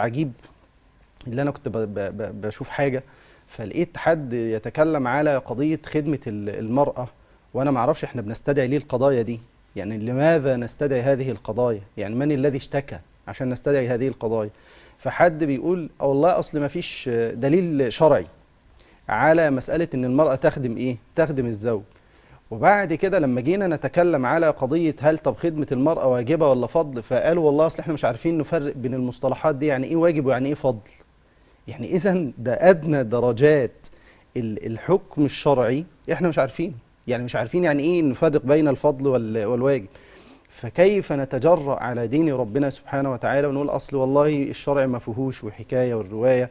عجيب اللي انا كنت بشوف حاجه فلقيت حد يتكلم على قضيه خدمه المراه وانا ما اعرفش احنا بنستدعي ليه القضايا دي يعني لماذا نستدعي هذه القضايا يعني من الذي اشتكى عشان نستدعي هذه القضايا فحد بيقول والله اصل ما فيش دليل شرعي على مساله ان المراه تخدم ايه تخدم الزوج وبعد كده لما جينا نتكلم على قضيه هل طب خدمه المراه واجبه ولا فضل فقالوا والله اصل احنا مش عارفين نفرق بين المصطلحات دي يعني ايه واجب ويعني ايه فضل يعني اذا ده ادنى درجات الحكم الشرعي احنا مش عارفين يعني مش عارفين يعني ايه نفرق بين الفضل والواجب فكيف نتجرأ على دين ربنا سبحانه وتعالى ونقول اصل والله الشرع ما فيهوش وحكايه والروايه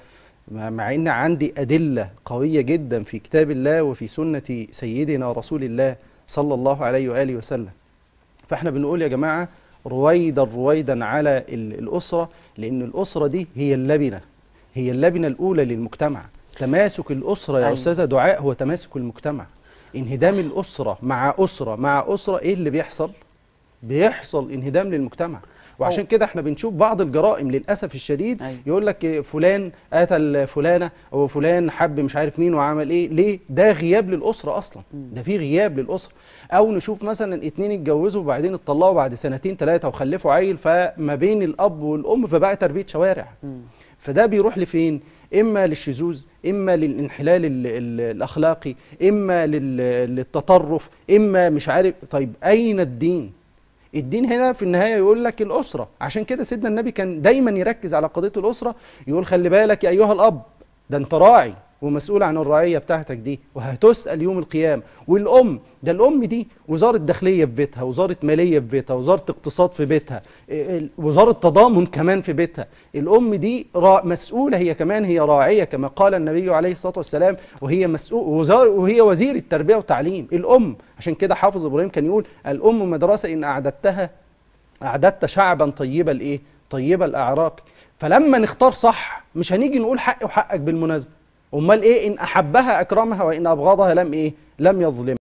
مع ان عندي ادله قويه جدا في كتاب الله وفي سنه سيدنا رسول الله صلى الله عليه واله وسلم فاحنا بنقول يا جماعه رويدا رويدا على الاسره لان الاسره دي هي اللبنه هي اللبنه الاولى للمجتمع تماسك الاسره يا أيوة. استاذه دعاء هو تماسك المجتمع انهدام الاسره مع اسره مع اسره ايه اللي بيحصل بيحصل انهدام للمجتمع وعشان كده احنا بنشوف بعض الجرائم للاسف الشديد أيوة. يقول لك فلان قتل فلانه او فلان حب مش عارف مين وعمل ايه ليه ده غياب للاسره اصلا ده في غياب للاسره او نشوف مثلا اتنين اتجوزوا وبعدين اتطلقوا بعد سنتين ثلاثه وخلفوا عيل فما بين الاب والام فبقى تربيه شوارع م. فده بيروح لفين اما للشذوذ اما للانحلال الـ الـ الاخلاقي اما للتطرف اما مش عارف طيب اين الدين الدين هنا في النهايه يقول لك الاسره عشان كده سيدنا النبي كان دايما يركز على قضيه الاسره يقول خلي بالك يا ايها الاب ده انت راعي ومسؤول عن الرعيه بتاعتك دي وهتسال يوم القيامه والام ده الام دي وزاره داخليه في بيتها وزاره ماليه في بيتها وزاره اقتصاد في بيتها آه، وزاره تضامن كمان في بيتها الام دي مسؤوله هي كمان هي راعيه كما قال النبي عليه الصلاه والسلام وهي مسؤول وهي وزير التربيه والتعليم الام عشان كده حافظ ابراهيم كان يقول الام مدرسه ان اعددتها اعددت شعبا طيبا الايه طيبا الاعراق فلما نختار صح مش هنيجي نقول حقي وحقك بالمناسبه امال ايه ان احبها اكرمها وان ابغضها لم ايه لم يظلمها